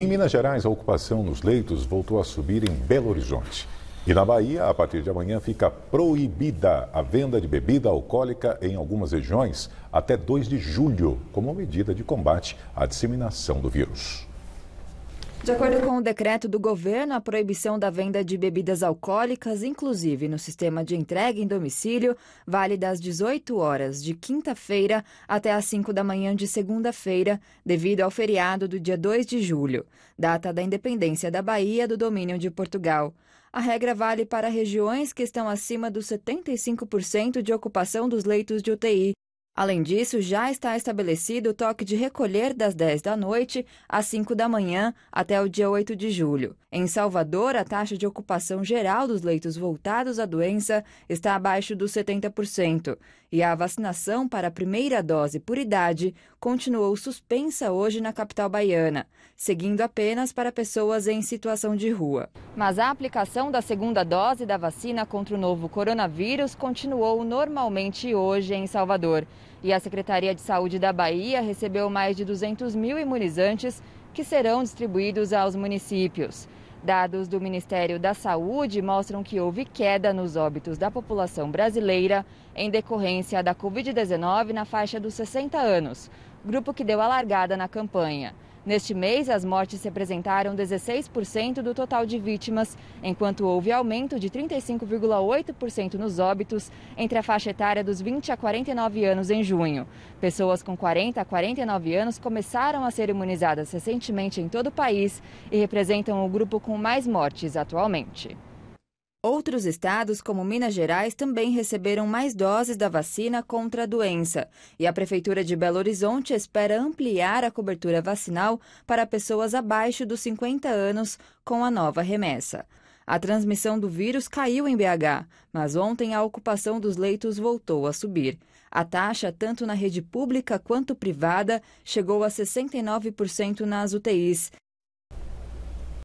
Em Minas Gerais, a ocupação nos leitos voltou a subir em Belo Horizonte. E na Bahia, a partir de amanhã, fica proibida a venda de bebida alcoólica em algumas regiões até 2 de julho, como medida de combate à disseminação do vírus. De acordo com o decreto do governo, a proibição da venda de bebidas alcoólicas, inclusive no sistema de entrega em domicílio, vale das 18 horas de quinta-feira até as 5 da manhã de segunda-feira, devido ao feriado do dia 2 de julho, data da independência da Bahia do domínio de Portugal. A regra vale para regiões que estão acima dos 75% de ocupação dos leitos de UTI, Além disso, já está estabelecido o toque de recolher das 10 da noite às 5 da manhã até o dia 8 de julho. Em Salvador, a taxa de ocupação geral dos leitos voltados à doença está abaixo dos 70% e a vacinação para a primeira dose por idade continuou suspensa hoje na capital baiana, seguindo apenas para pessoas em situação de rua. Mas a aplicação da segunda dose da vacina contra o novo coronavírus continuou normalmente hoje em Salvador. E a Secretaria de Saúde da Bahia recebeu mais de 200 mil imunizantes que serão distribuídos aos municípios. Dados do Ministério da Saúde mostram que houve queda nos óbitos da população brasileira em decorrência da Covid-19 na faixa dos 60 anos, grupo que deu a largada na campanha. Neste mês, as mortes representaram 16% do total de vítimas, enquanto houve aumento de 35,8% nos óbitos entre a faixa etária dos 20 a 49 anos em junho. Pessoas com 40 a 49 anos começaram a ser imunizadas recentemente em todo o país e representam o grupo com mais mortes atualmente. Outros estados, como Minas Gerais, também receberam mais doses da vacina contra a doença. E a Prefeitura de Belo Horizonte espera ampliar a cobertura vacinal para pessoas abaixo dos 50 anos com a nova remessa. A transmissão do vírus caiu em BH, mas ontem a ocupação dos leitos voltou a subir. A taxa, tanto na rede pública quanto privada, chegou a 69% nas UTIs